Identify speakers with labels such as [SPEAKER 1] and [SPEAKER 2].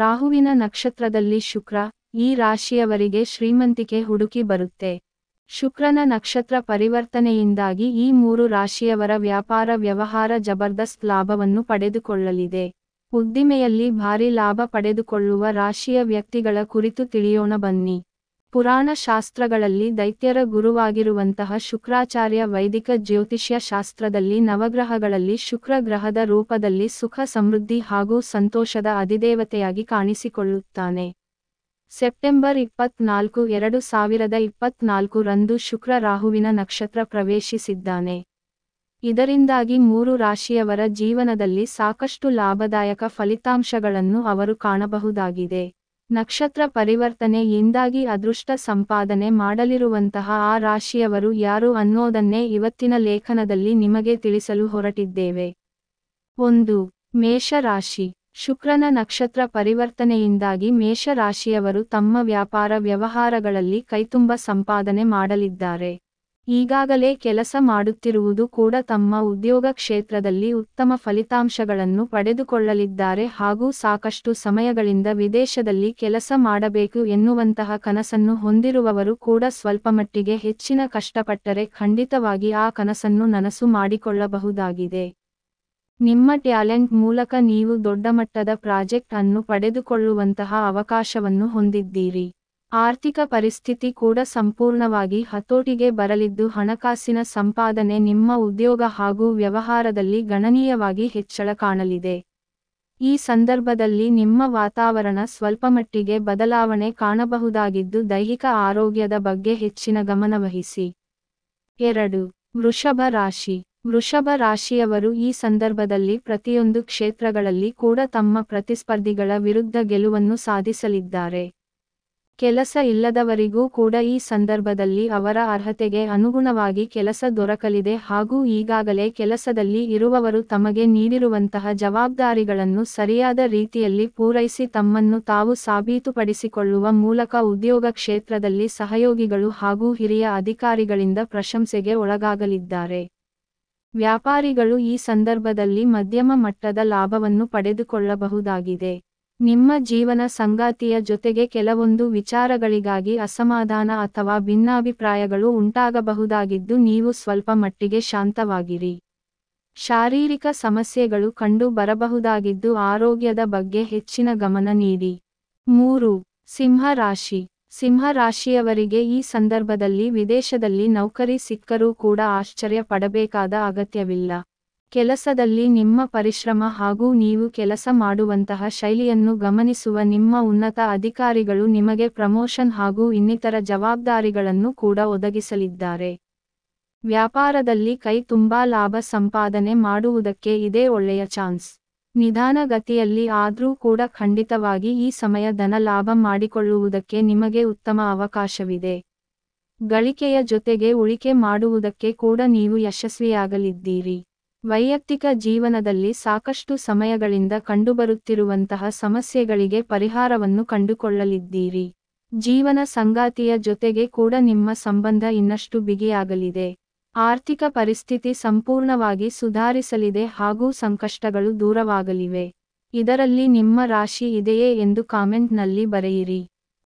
[SPEAKER 1] ರಾಹುವಿನ ನಕ್ಷತ್ರದಲ್ಲಿ ಶುಕ್ರ ಈ ರಾಶಿಯವರಿಗೆ ಶ್ರೀಮಂತಿಕೆ ಹುಡುಕಿ ಬರುತ್ತೆ ಶುಕ್ರನ ನಕ್ಷತ್ರ ಪರಿವರ್ತನೆಯಿಂದಾಗಿ ಈ ಮೂರು ರಾಶಿಯವರ ವ್ಯಾಪಾರ ವ್ಯವಹಾರ ಜಬರ್ದಸ್ತ್ ಲಾಭವನ್ನು ಪಡೆದುಕೊಳ್ಳಲಿದೆ ಉದ್ದಿಮೆಯಲ್ಲಿ ಭಾರಿ ಲಾಭ ಪಡೆದುಕೊಳ್ಳುವ ರಾಶಿಯ ವ್ಯಕ್ತಿಗಳ ಕುರಿತು ತಿಳಿಯೋಣ ಬನ್ನಿ ಪುರಾಣ ಶಾಸ್ತ್ರಗಳಲ್ಲಿ ದೈತ್ಯರ ಗುರುವಾಗಿರುವಂತಹ ಶುಕ್ರಾಚಾರ್ಯ ವೈದಿಕ ಜ್ಯೋತಿಷ್ಯ ಶಾಸ್ತ್ರದಲ್ಲಿ ನವಗ್ರಹಗಳಲ್ಲಿ ಶುಕ್ರ ಗ್ರಹದ ರೂಪದಲ್ಲಿ ಸುಖ ಸಮೃದ್ಧಿ ಹಾಗೂ ಸಂತೋಷದ ಅಧಿದೇವತೆಯಾಗಿ ಕಾಣಿಸಿಕೊಳ್ಳುತ್ತಾನೆ ಸೆಪ್ಟೆಂಬರ್ ಇಪ್ಪತ್ನಾಲ್ಕು ಎರಡು ಸಾವಿರದ ಇಪ್ಪತ್ನಾಲ್ಕು ರಂದು ಶುಕ್ರ ರಾಹುವಿನ ನಕ್ಷತ್ರ ಪ್ರವೇಶಿಸಿದ್ದಾನೆ ಇದರಿಂದಾಗಿ ಮೂರು ರಾಶಿಯವರ ಜೀವನದಲ್ಲಿ ಸಾಕಷ್ಟು ಲಾಭದಾಯಕ ಫಲಿತಾಂಶಗಳನ್ನು ಅವರು ಕಾಣಬಹುದಾಗಿದೆ ನಕ್ಷತ್ರ ಪರಿವರ್ತನೆಯಿಂದಾಗಿ ಅದೃಷ್ಟ ಸಂಪಾದನೆ ಮಾಡಲಿರುವಂತಹ ಆ ರಾಶಿಯವರು ಯಾರು ಅನ್ನೋದನ್ನೇ ಇವತ್ತಿನ ಲೇಖನದಲ್ಲಿ ನಿಮಗೆ ತಿಳಿಸಲು ಹೊರಟಿದ್ದೇವೆ ಒಂದು ಮೇಷರಾಶಿ ಶುಕ್ರನ ನಕ್ಷತ್ರ ಪರಿವರ್ತನೆಯಿಂದಾಗಿ ಮೇಷರಾಶಿಯವರು ತಮ್ಮ ವ್ಯಾಪಾರ ವ್ಯವಹಾರಗಳಲ್ಲಿ ಕೈತುಂಬ ಸಂಪಾದನೆ ಮಾಡಲಿದ್ದಾರೆ ಈಗಾಗಲೇ ಕೆಲಸ ಮಾಡುತ್ತಿರುವುದು ಕೂಡ ತಮ್ಮ ಉದ್ಯೋಗ ಕ್ಷೇತ್ರದಲ್ಲಿ ಉತ್ತಮ ಫಲಿತಾಂಶಗಳನ್ನು ಪಡೆದುಕೊಳ್ಳಲಿದ್ದಾರೆ ಹಾಗೂ ಸಾಕಷ್ಟು ಸಮಯಗಳಿಂದ ವಿದೇಶದಲ್ಲಿ ಕೆಲಸ ಮಾಡಬೇಕು ಎನ್ನುವಂತಹ ಕನಸನ್ನು ಹೊಂದಿರುವವರು ಕೂಡ ಸ್ವಲ್ಪಮಟ್ಟಿಗೆ ಹೆಚ್ಚಿನ ಕಷ್ಟಪಟ್ಟರೆ ಖಂಡಿತವಾಗಿ ಆ ಕನಸನ್ನು ನನಸು ಮಾಡಿಕೊಳ್ಳಬಹುದಾಗಿದೆ ನಿಮ್ಮ ಟ್ಯಾಲೆಂಟ್ ಮೂಲಕ ನೀವು ದೊಡ್ಡ ಮಟ್ಟದ ಪ್ರಾಜೆಕ್ಟ್ ಅನ್ನು ಪಡೆದುಕೊಳ್ಳುವಂತಹ ಅವಕಾಶವನ್ನು ಹೊಂದಿದ್ದೀರಿ ಆರ್ಥಿಕ ಪರಿಸ್ಥಿತಿ ಕೂಡ ಸಂಪೂರ್ಣವಾಗಿ ಹತೋಟಿಗೆ ಬರಲಿದ್ದು ಹಣಕಾಸಿನ ಸಂಪಾದನೆ ನಿಮ್ಮ ಉದ್ಯೋಗ ಹಾಗೂ ವ್ಯವಹಾರದಲ್ಲಿ ಗಣನೀಯವಾಗಿ ಹೆಚ್ಚಳ ಕಾಣಲಿದೆ ಈ ಸಂದರ್ಭದಲ್ಲಿ ನಿಮ್ಮ ವಾತಾವರಣ ಸ್ವಲ್ಪಮಟ್ಟಿಗೆ ಬದಲಾವಣೆ ಕಾಣಬಹುದಾಗಿದ್ದು ದೈಹಿಕ ಆರೋಗ್ಯದ ಬಗ್ಗೆ ಹೆಚ್ಚಿನ ಗಮನವಹಿಸಿ ಎರಡು ವೃಷಭ ರಾಶಿ ವೃಷಭ ರಾಶಿಯವರು ಈ ಸಂದರ್ಭದಲ್ಲಿ ಪ್ರತಿಯೊಂದು ಕ್ಷೇತ್ರಗಳಲ್ಲಿ ಕೂಡ ತಮ್ಮ ಪ್ರತಿಸ್ಪರ್ಧಿಗಳ ವಿರುದ್ಧ ಗೆಲುವನ್ನು ಸಾಧಿಸಲಿದ್ದಾರೆ ಕೆಲಸ ಇಲ್ಲದವರಿಗೂ ಕೂಡ ಈ ಸಂದರ್ಭದಲ್ಲಿ ಅವರ ಅರ್ಹತೆಗೆ ಅನುಗುಣವಾಗಿ ಕೆಲಸ ದೊರಕಲಿದೆ ಹಾಗೂ ಈಗಾಗಲೇ ಕೆಲಸದಲ್ಲಿ ಇರುವವರು ತಮಗೆ ನೀಡಿರುವಂತಹ ಜವಾಬ್ದಾರಿಗಳನ್ನು ಸರಿಯಾದ ರೀತಿಯಲ್ಲಿ ಪೂರೈಸಿ ತಮ್ಮನ್ನು ತಾವು ಸಾಬೀತುಪಡಿಸಿಕೊಳ್ಳುವ ಮೂಲಕ ಉದ್ಯೋಗ ಕ್ಷೇತ್ರದಲ್ಲಿ ಸಹಯೋಗಿಗಳು ಹಾಗೂ ಹಿರಿಯ ಅಧಿಕಾರಿಗಳಿಂದ ಪ್ರಶಂಸೆಗೆ ಒಳಗಾಗಲಿದ್ದಾರೆ ವ್ಯಾಪಾರಿಗಳು ಈ ಸಂದರ್ಭದಲ್ಲಿ ಮಧ್ಯಮ ಮಟ್ಟದ ಲಾಭವನ್ನು ಪಡೆದುಕೊಳ್ಳಬಹುದಾಗಿದೆ ನಿಮ್ಮ ಜೀವನ ಸಂಗಾತಿಯ ಜೊತೆಗೆ ಕೆಲವೊಂದು ವಿಚಾರಗಳಿಗಾಗಿ ಅಸಮಾಧಾನ ಅಥವಾ ಭಿನ್ನಾಭಿಪ್ರಾಯಗಳು ಉಂಟಾಗಬಹುದಾಗಿದ್ದು ನೀವು ಸ್ವಲ್ಪ ಮಟ್ಟಿಗೆ ಶಾಂತವಾಗಿರಿ ಶಾರೀರಿಕ ಸಮಸ್ಯೆಗಳು ಕಂಡು ಬರಬಹುದಾಗಿದ್ದು ಆರೋಗ್ಯದ ಬಗ್ಗೆ ಹೆಚ್ಚಿನ ಗಮನ ನೀಡಿ ಮೂರು ಸಿಂಹರಾಶಿ ಸಿಂಹರಾಶಿಯವರಿಗೆ ಈ ಸಂದರ್ಭದಲ್ಲಿ ವಿದೇಶದಲ್ಲಿ ನೌಕರಿ ಸಿಕ್ಕರೂ ಕೂಡ ಆಶ್ಚರ್ಯ ಪಡಬೇಕಾದ ಅಗತ್ಯವಿಲ್ಲ ಕೆಲಸದಲ್ಲಿ ನಿಮ್ಮ ಪರಿಶ್ರಮ ಹಾಗೂ ನೀವು ಕೆಲಸ ಮಾಡುವಂತಹ ಶೈಲಿಯನ್ನು ಗಮನಿಸುವ ನಿಮ್ಮ ಉನ್ನತ ಅಧಿಕಾರಿಗಳು ನಿಮಗೆ ಪ್ರಮೋಷನ್ ಹಾಗೂ ಇನ್ನಿತರ ಜವಾಬ್ದಾರಿಗಳನ್ನು ಕೂಡ ಒದಗಿಸಲಿದ್ದಾರೆ ವ್ಯಾಪಾರದಲ್ಲಿ ಕೈ ತುಂಬಾ ಲಾಭ ಸಂಪಾದನೆ ಮಾಡುವುದಕ್ಕೆ ಇದೇ ಒಳ್ಳೆಯ ಚಾನ್ಸ್ ನಿಧಾನಗತಿಯಲ್ಲಿ ಆದರೂ ಕೂಡ ಖಂಡಿತವಾಗಿ ಈ ಸಮಯ ಧನ ಲಾಭ ಮಾಡಿಕೊಳ್ಳುವುದಕ್ಕೆ ನಿಮಗೆ ಉತ್ತಮ ಅವಕಾಶವಿದೆ ಗಳಿಕೆಯ ಜೊತೆಗೆ ಉಳಿಕೆ ಮಾಡುವುದಕ್ಕೆ ಕೂಡ ನೀವು ಯಶಸ್ವಿಯಾಗಲಿದ್ದೀರಿ ವೈಯಕ್ತಿಕ ಜೀವನದಲ್ಲಿ ಸಾಕಷ್ಟು ಸಮಯಗಳಿಂದ ಕಂಡುಬರುತ್ತಿರುವಂತಹ ಸಮಸ್ಯೆಗಳಿಗೆ ಪರಿಹಾರವನ್ನು ಕಂಡುಕೊಳ್ಳಲಿದ್ದೀರಿ ಜೀವನ ಸಂಗಾತಿಯ ಜೊತೆಗೆ ಕೂಡ ನಿಮ್ಮ ಸಂಬಂಧ ಇನ್ನಷ್ಟು ಬಿಗಿಯಾಗಲಿದೆ ಆರ್ಥಿಕ ಪರಿಸ್ಥಿತಿ ಸಂಪೂರ್ಣವಾಗಿ ಸುಧಾರಿಸಲಿದೆ ಹಾಗೂ ಸಂಕಷ್ಟಗಳು ದೂರವಾಗಲಿವೆ ಇದರಲ್ಲಿ ನಿಮ್ಮ ರಾಶಿ ಇದೆಯೇ ಎಂದು ಕಾಮೆಂಟ್ನಲ್ಲಿ ಬರೆಯಿರಿ